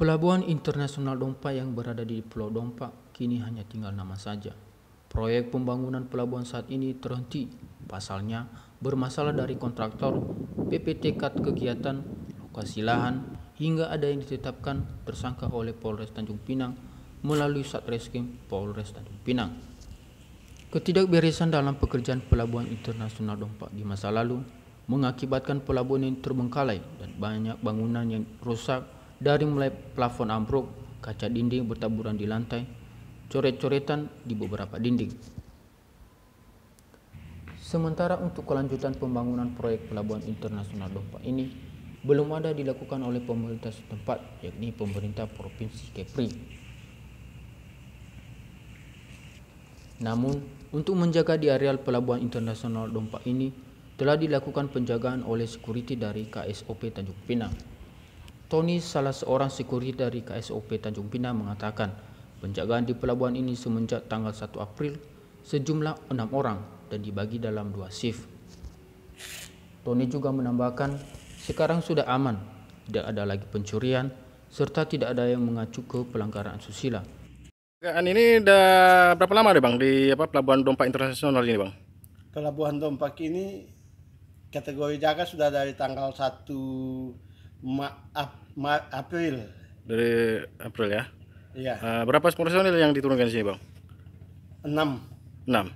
Pelabuhan Internasional Dompa yang berada di Pulau Dompa kini hanya tinggal nama saja. Proyek pembangunan pelabuhan saat ini terhenti. Pasalnya, bermasalah dari kontraktor, PPT kegiatan, lokasi lahan, hingga ada yang ditetapkan tersangka oleh Polres Tanjung Pinang melalui Satreskrim Polres Tanjung Pinang. Ketidakberesan dalam pekerjaan pelabuhan internasional Dompa di masa lalu mengakibatkan pelabuhan yang terbengkalai dan banyak bangunan yang rusak dari mulai plafon ambruk, kaca dinding bertaburan di lantai, coret-coretan di beberapa dinding. Sementara untuk kelanjutan pembangunan proyek Pelabuhan Internasional Dompa ini belum ada dilakukan oleh pemerintah setempat yakni pemerintah Provinsi Kepri. Namun, untuk menjaga di areal Pelabuhan Internasional Dompa ini telah dilakukan penjagaan oleh sekuriti dari KSOP Tanjung Pinang. Tony, salah seorang sekuriti dari KSOP Tanjung Pinang mengatakan, penjagaan di pelabuhan ini semenjak tanggal 1 April sejumlah enam orang dan dibagi dalam dua shift. Tony juga menambahkan, sekarang sudah aman, tidak ada lagi pencurian, serta tidak ada yang mengacu ke pelanggaran susila. Penjagaan ini udah berapa lama deh Bang di apa pelabuhan Dompak Internasional ini Bang? Pelabuhan Dompak ini kategori jaga sudah dari tanggal 1 Ma ap, ma April. Dari April ya? Iya. Uh, berapa personil yang diturunkan di sini, Bang? Enam. Enam.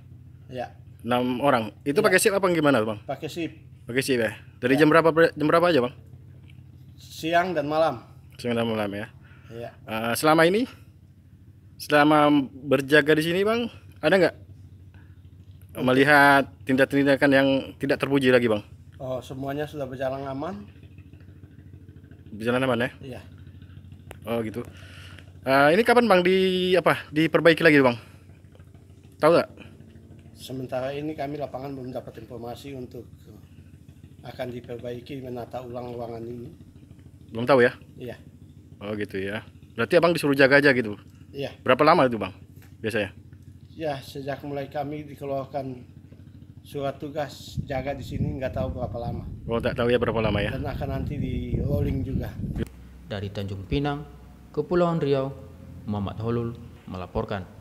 Iya. 6 orang. Itu ya. pakai sip apa gimana, Bang? Pakai sip. Pakai sip ya. Dari ya. jam berapa jam berapa aja, Bang? Siang dan malam. Siang dan malam ya. Iya. Uh, selama ini selama berjaga di sini, Bang, ada nggak melihat tindak-tindakan yang tidak terpuji lagi, Bang? Oh, semuanya sudah berjalan aman jalanan mana? Ya? Iya. Oh gitu. Uh, ini kapan bang di apa diperbaiki lagi bang? Tahu nggak? Sementara ini kami lapangan belum dapat informasi untuk eh, akan diperbaiki menata ulang ruangan ini. Belum tahu ya? Iya. Oh gitu ya. Berarti abang disuruh jaga aja gitu? Iya. Berapa lama itu bang biasanya? Ya sejak mulai kami dikeluarkan surat tugas jaga di sini nggak tahu berapa lama. Oh, tak tahu ya berapa lama ya? Dan akan nanti di rolling juga. Dari Tanjung Pinang, Kepulauan Riau, Muhammad Holul melaporkan.